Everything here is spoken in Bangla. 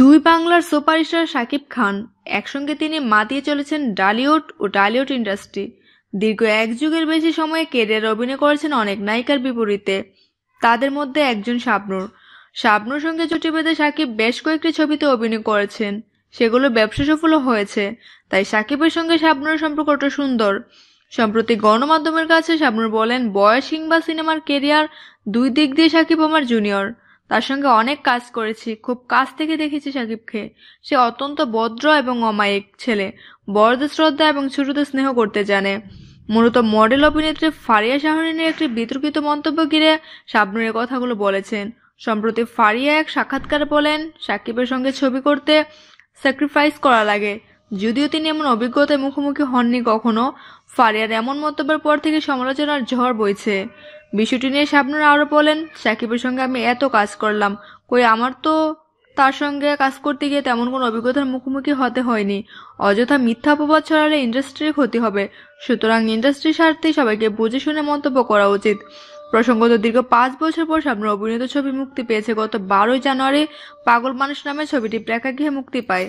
দুই বাংলার সুপারস্টার শাকিব খান একসঙ্গে তিনি মাতিয়ে চলেছেন ডালিউড ও ডালিউড ইন্ডাস্ট্রি দীর্ঘ এক যুগের বেশি সময়ে কেরিয়ার অভিনয় করেছেন অনেক নায়িকার বিপরীতে তাদের মধ্যে একজন শাবনুর শাবনুর সঙ্গে জুটি বেঁধে সাকিব বেশ কয়েকটি ছবিতে অভিনয় করেছেন সেগুলো ব্যবসা সফলও হয়েছে তাই সাকিবের সঙ্গে শাবনুর সম্পর্কটা সুন্দর সম্প্রতি গণমাধ্যমের কাছে শাবনুর বলেন বয়স কিংবা সিনেমার কেরিয়ার দুই দিক দিয়ে সাকিব আমার জুনিয়র তার সঙ্গে অনেক কাজ করেছি খুব কাছ থেকে দেখেছি সাকিবকে সে অত্যন্ত ভদ্র এবং অমায়িক ছেলে বড়দের শ্রদ্ধা এবং ছোটদের স্নেহ করতে জানে মূলত মডেল অভিনেত্রী ফারিয়া শাহরিনের একটি বিতর্কিত মন্তব্য ঘিরে শাবনুরের কথাগুলো বলেছেন সম্প্রতি ফারিয়া এক সাক্ষাৎকার বলেন সাকিবের সঙ্গে ছবি করতে স্যাক্রিফাইস করা লাগে যদিও তিনি এমন অভিজ্ঞতায় মুখোমুখি হননি কখনো ফারিয়ার এমন মন্তব্যের পর থেকে সমালোচনার ঝড় বইছে বিষয়টি নিয়ে শাবনুর আরও বলেন সাকিবের সঙ্গে আমি এত কাজ করলাম কই আমার তো তার সঙ্গে কাজ করতে গিয়ে তেমন কোনো অভিজ্ঞতার মুখোমুখি হতে হয়নি অযথা মিথ্যা অপবাদ ছড়ালে ইন্ডাস্ট্রির ক্ষতি হবে সুতরাং ইন্ডাস্ট্রির স্বার্থে সবাইকে বুঝে শুনে মন্তব্য করা উচিত প্রসঙ্গত দীর্ঘ পাঁচ বছর পর সামনে অভিনীত ছবি মুক্তি পেয়েছে গত বারোই জানুয়ারি পাগল মানুষ নামে ছবিটি প্রেক্ষাগৃহে মুক্তি পায়